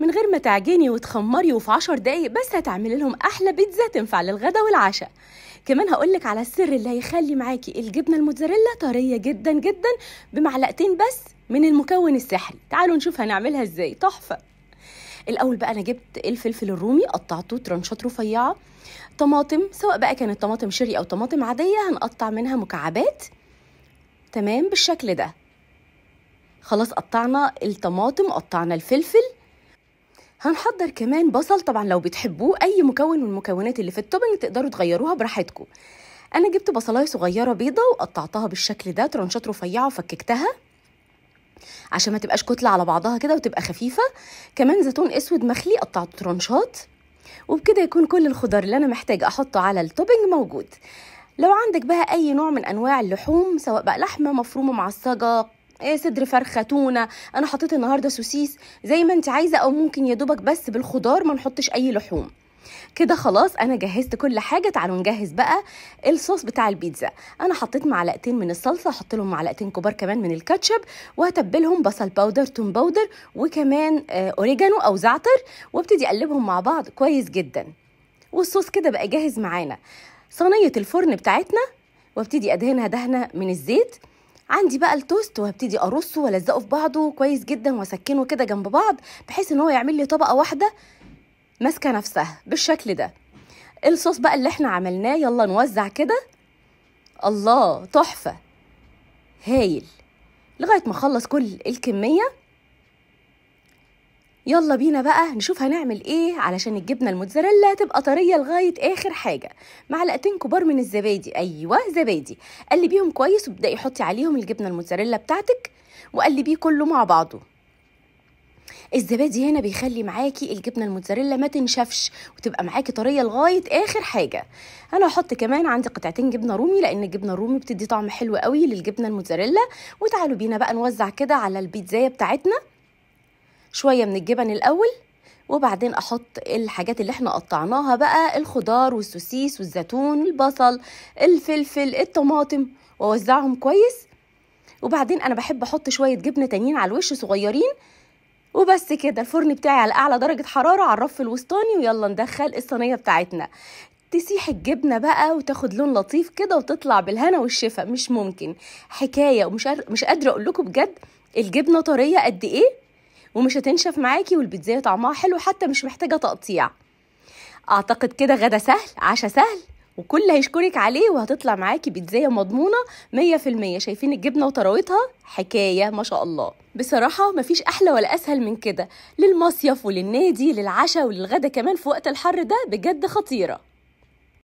من غير ما تعجني وتخمري وفي عشر دقايق بس هتعملي لهم احلى بيتزا تنفع للغدا والعشاء كمان هقولك على السر اللي هيخلي معاكي الجبنه الموتزاريلا طريه جدا جدا بمعلقتين بس من المكون السحري تعالوا نشوف هنعملها ازاي تحفه الاول بقى انا جبت الفلفل الرومي قطعته ترنشات رفيعه طماطم سواء بقى كانت طماطم شيري او طماطم عاديه هنقطع منها مكعبات تمام بالشكل ده خلاص قطعنا الطماطم قطعنا الفلفل هنحضر كمان بصل طبعا لو بتحبوه اي مكون من المكونات اللي في التوبنج تقدروا تغيروها براحتكم انا جبت بصلايه صغيره بيضه وقطعتها بالشكل ده ترنشات رفيعه وفككتها عشان ما تبقاش كتله على بعضها كده وتبقى خفيفه كمان زيتون اسود مخلي قطعته ترنشات وبكده يكون كل الخضار اللي انا محتاجه احطه على التوبنج موجود لو عندك بقى اي نوع من انواع اللحوم سواء بقى لحمه مفرومه معصجه إيه صدر فرخه تونه انا حطيت النهارده سوسيس زي ما انت عايزه او ممكن يا دوبك بس بالخضار ما نحطش اي لحوم كده خلاص انا جهزت كل حاجه تعالوا نجهز بقى الصوص بتاع البيتزا انا حطيت معلقتين من الصلصه احط لهم معلقتين كبار كمان من الكاتشب وهتبلهم بصل باودر توم باودر وكمان آه، اوريجانو او زعتر وابتدي اقلبهم مع بعض كويس جدا والصوص كده بقى جاهز معانا صينيه الفرن بتاعتنا وابتدي ادهنها دهنه من الزيت عندي بقى التوست وهبتدي ارصه والزقه في بعضه كويس جدا واسكنه كده جنب بعض بحيث ان هو يعمل لي طبقه واحده ماسكه نفسها بالشكل ده الصوص بقى اللي احنا عملناه يلا نوزع كده الله تحفه هايل لغايه ما اخلص كل الكميه يلا بينا بقى نشوف هنعمل ايه علشان الجبنه الموتزاريلا تبقى طريه لغايه اخر حاجه معلقتين كبار من الزبادي ايوه زبادي قلبيهم كويس وابداي حطي عليهم الجبنه الموتزاريلا بتاعتك وقلبيه كله مع بعضه الزبادي هنا بيخلي معاكي الجبنه الموتزاريلا ما تنشفش وتبقى معاكي طريه لغايه اخر حاجه انا هحط كمان عندي قطعتين جبنه رومي لان الجبنه الرومي بتدي طعم حلو قوي للجبنه الموتزاريلا وتعالوا بينا بقى نوزع كده على البيتزايه بتاعتنا شويه من الجبن الاول وبعدين احط الحاجات اللي احنا قطعناها بقى الخضار والسوسيس والزيتون البصل الفلفل الطماطم واوزعهم كويس وبعدين انا بحب احط شويه جبنه تانيين على الوش صغيرين وبس كده الفرن بتاعي على اعلى درجه حراره على الرف الوسطاني ويلا ندخل الصينيه بتاعتنا تسيح الجبنه بقى وتاخد لون لطيف كده وتطلع بالهنا والشفا مش ممكن حكايه ومش مش قادره اقول لكم بجد الجبنه طريه قد ايه ومش هتنشف معاكي والبيتزاية طعمها حلو حتى مش محتاجة تقطيع أعتقد كده غدا سهل عشا سهل وكل هيشكرك عليه وهتطلع معاكي بيتزاية مضمونة مية المية شايفين الجبنة وطراوتها حكاية ما شاء الله بصراحة مفيش أحلى ولا أسهل من كده للمصيف وللنادي للعشاء وللغدا كمان في وقت الحر ده بجد خطيرة